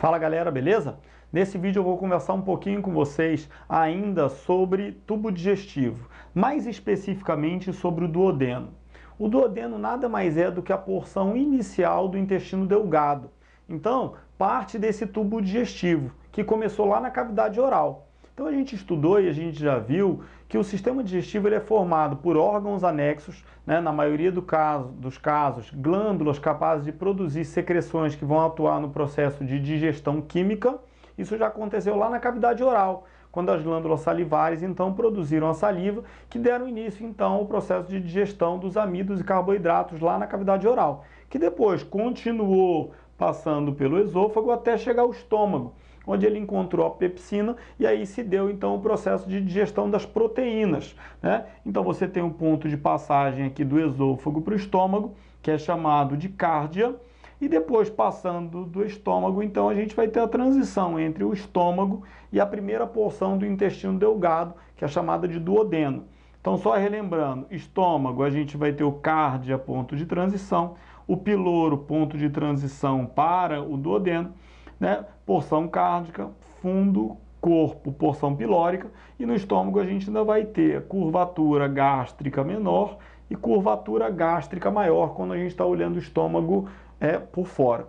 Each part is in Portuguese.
Fala galera, beleza? Nesse vídeo eu vou conversar um pouquinho com vocês ainda sobre tubo digestivo, mais especificamente sobre o duodeno. O duodeno nada mais é do que a porção inicial do intestino delgado. Então, parte desse tubo digestivo, que começou lá na cavidade oral. Então a gente estudou e a gente já viu que o sistema digestivo ele é formado por órgãos anexos, né, na maioria do caso, dos casos, glândulas capazes de produzir secreções que vão atuar no processo de digestão química. Isso já aconteceu lá na cavidade oral, quando as glândulas salivares então produziram a saliva, que deram início então ao processo de digestão dos amidos e carboidratos lá na cavidade oral, que depois continuou passando pelo esôfago até chegar ao estômago onde ele encontrou a pepsina e aí se deu então o processo de digestão das proteínas. Né? Então você tem um ponto de passagem aqui do esôfago para o estômago, que é chamado de cárdia, e depois passando do estômago, então a gente vai ter a transição entre o estômago e a primeira porção do intestino delgado, que é chamada de duodeno. Então, só relembrando, estômago, a gente vai ter o cárdia, ponto de transição, o piloro, ponto de transição para o duodeno, né? Porção cárdica, fundo, corpo, porção pilórica, e no estômago a gente ainda vai ter curvatura gástrica menor e curvatura gástrica maior quando a gente está olhando o estômago é, por fora.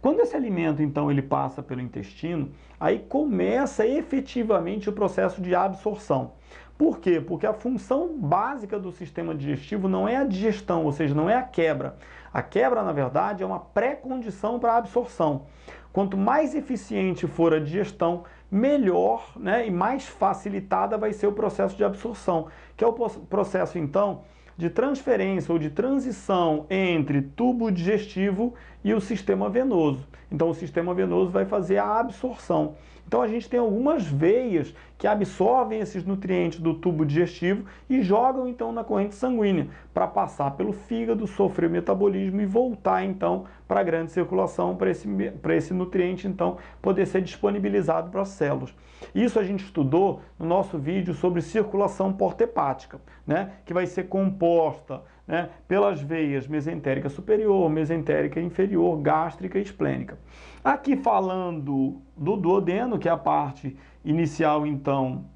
Quando esse alimento, então, ele passa pelo intestino, aí começa efetivamente o processo de absorção. Por quê? Porque a função básica do sistema digestivo não é a digestão, ou seja, não é a quebra. A quebra, na verdade, é uma pré-condição para a absorção. Quanto mais eficiente for a digestão, melhor né, e mais facilitada vai ser o processo de absorção, que é o processo, então, de transferência ou de transição entre tubo digestivo e o sistema venoso. Então, o sistema venoso vai fazer a absorção. Então, a gente tem algumas veias que absorvem esses nutrientes do tubo digestivo e jogam então na corrente sanguínea para passar pelo fígado, sofrer o metabolismo e voltar então para a grande circulação para esse, esse nutriente então poder ser disponibilizado para as células. Isso a gente estudou no nosso vídeo sobre circulação porta hepática, né? que vai ser composta né, pelas veias mesentérica superior, mesentérica inferior, gástrica e esplênica. Aqui falando do duodeno, que é a parte inicial então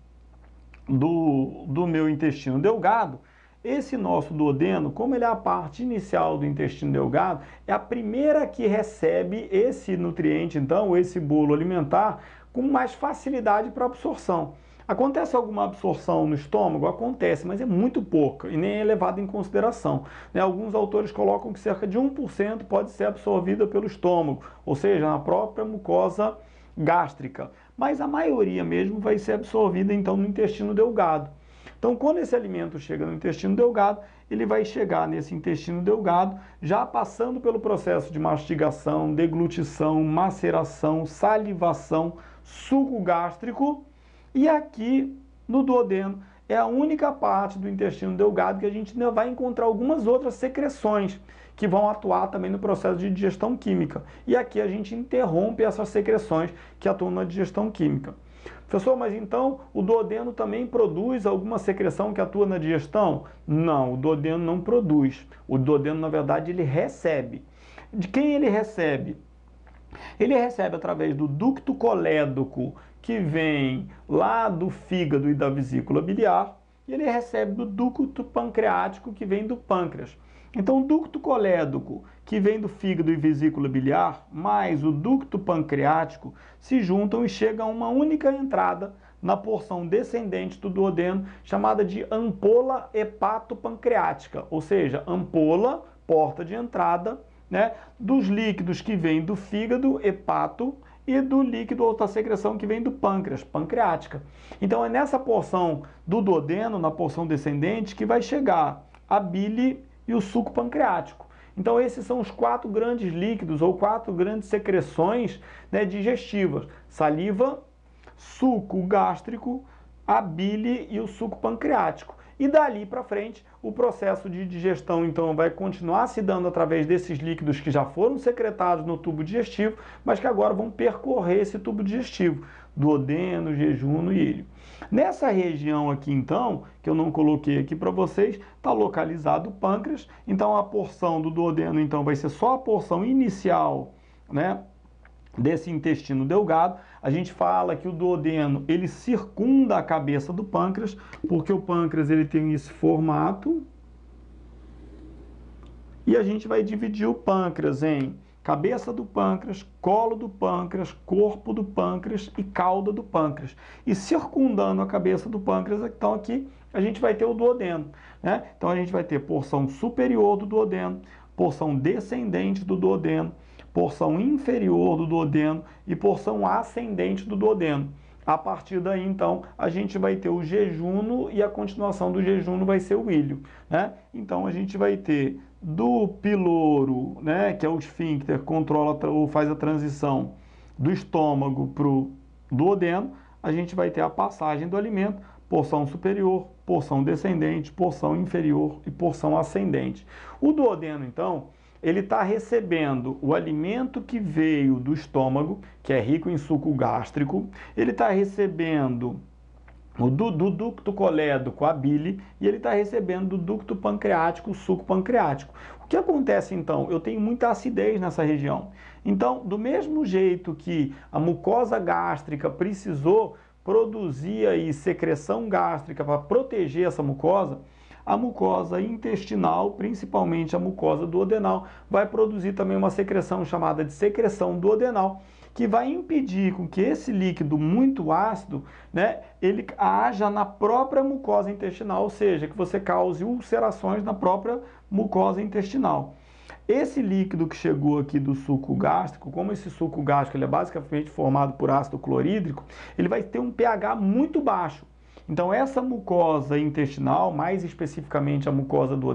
do, do meu intestino delgado, esse nosso duodeno, como ele é a parte inicial do intestino delgado, é a primeira que recebe esse nutriente, então, esse bolo alimentar, com mais facilidade para absorção. Acontece alguma absorção no estômago? Acontece, mas é muito pouca e nem é levada em consideração. Né? Alguns autores colocam que cerca de 1% pode ser absorvida pelo estômago, ou seja, na própria mucosa gástrica. Mas a maioria mesmo vai ser absorvida então no intestino delgado. Então, quando esse alimento chega no intestino delgado, ele vai chegar nesse intestino delgado, já passando pelo processo de mastigação, deglutição, maceração, salivação, suco gástrico e aqui no duodeno é a única parte do intestino delgado que a gente ainda vai encontrar algumas outras secreções que vão atuar também no processo de digestão química. E aqui a gente interrompe essas secreções que atuam na digestão química. Professor, mas então o duodeno também produz alguma secreção que atua na digestão? Não, o duodeno não produz. O duodeno, na verdade, ele recebe. De quem ele recebe? Ele recebe através do ducto colédoco, que vem lá do fígado e da vesícula biliar, e ele recebe do ducto pancreático, que vem do pâncreas. Então, o ducto colédoco, que vem do fígado e vesícula biliar, mais o ducto pancreático, se juntam e chegam a uma única entrada na porção descendente do duodeno, chamada de ampola hepatopancreática, ou seja, ampola, porta de entrada, né, dos líquidos que vêm do fígado, hepato, e do líquido ou da secreção que vem do pâncreas, pancreática. Então é nessa porção do duodeno, na porção descendente, que vai chegar a bile e o suco pancreático. Então esses são os quatro grandes líquidos ou quatro grandes secreções né, digestivas: saliva, suco gástrico, a bile e o suco pancreático. E dali para frente, o processo de digestão então vai continuar se dando através desses líquidos que já foram secretados no tubo digestivo, mas que agora vão percorrer esse tubo digestivo, duodeno, jejuno e ilho. Nessa região aqui então, que eu não coloquei aqui para vocês, está localizado o pâncreas. Então a porção do duodeno então vai ser só a porção inicial, né, desse intestino delgado, a gente fala que o duodeno ele circunda a cabeça do pâncreas, porque o pâncreas ele tem esse formato. E a gente vai dividir o pâncreas em cabeça do pâncreas, colo do pâncreas, corpo do pâncreas e cauda do pâncreas. E circundando a cabeça do pâncreas, então aqui a gente vai ter o duodeno. Né? Então a gente vai ter porção superior do duodeno, porção descendente do duodeno, porção inferior do duodeno e porção ascendente do duodeno. A partir daí, então, a gente vai ter o jejuno e a continuação do jejuno vai ser o ilho. Né? Então, a gente vai ter do piloro, né, que é o esfíncter, controla ou faz a transição do estômago para o duodeno, a gente vai ter a passagem do alimento, porção superior, porção descendente, porção inferior e porção ascendente. O duodeno, então, ele está recebendo o alimento que veio do estômago, que é rico em suco gástrico, ele está recebendo o do, do ducto colédoco, a bile, e ele está recebendo do ducto pancreático, o suco pancreático. O que acontece então? Eu tenho muita acidez nessa região. Então, do mesmo jeito que a mucosa gástrica precisou produzir aí secreção gástrica para proteger essa mucosa, a mucosa intestinal, principalmente a mucosa duodenal, vai produzir também uma secreção chamada de secreção duodenal, que vai impedir com que esse líquido muito ácido, né, ele haja na própria mucosa intestinal, ou seja, que você cause ulcerações na própria mucosa intestinal. Esse líquido que chegou aqui do suco gástrico, como esse suco gástrico ele é basicamente formado por ácido clorídrico, ele vai ter um pH muito baixo. Então essa mucosa intestinal, mais especificamente a mucosa do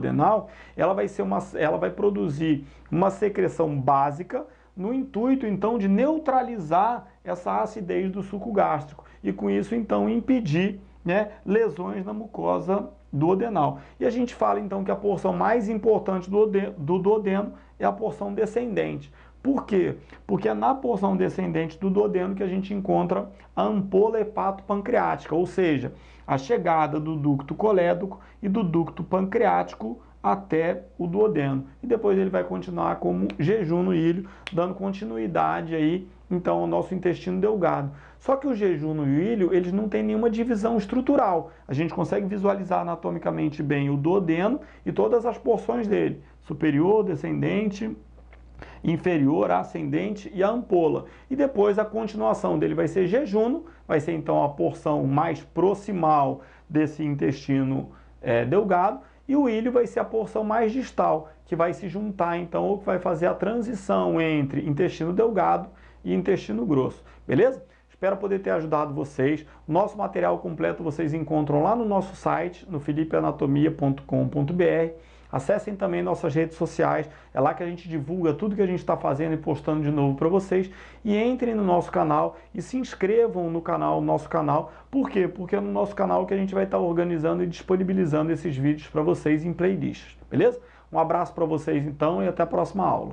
ela vai ser uma ela vai produzir uma secreção básica no intuito então de neutralizar essa acidez do suco gástrico e com isso então impedir né, lesões na mucosa do E a gente fala então que a porção mais importante do, do duodeno é a porção descendente, por quê? Porque é na porção descendente do duodeno que a gente encontra a ampola hepato-pancreática, ou seja, a chegada do ducto colédoco e do ducto pancreático até o duodeno. E depois ele vai continuar como jejum no ilho, dando continuidade aí então ao nosso intestino delgado. Só que o jejum no ilho, eles não tem nenhuma divisão estrutural. A gente consegue visualizar anatomicamente bem o duodeno e todas as porções dele, superior, descendente, inferior, ascendente e a ampola. E depois a continuação dele vai ser jejuno, vai ser então a porção mais proximal desse intestino é, delgado, e o ilho vai ser a porção mais distal, que vai se juntar então, ou que vai fazer a transição entre intestino delgado e intestino grosso. Beleza? Espero poder ter ajudado vocês. Nosso material completo vocês encontram lá no nosso site, no filipeanatomia.com.br. Acessem também nossas redes sociais, é lá que a gente divulga tudo que a gente está fazendo e postando de novo para vocês. E entrem no nosso canal e se inscrevam no canal, nosso canal. Por quê? Porque é no nosso canal que a gente vai estar tá organizando e disponibilizando esses vídeos para vocês em playlists, beleza? Um abraço para vocês então e até a próxima aula.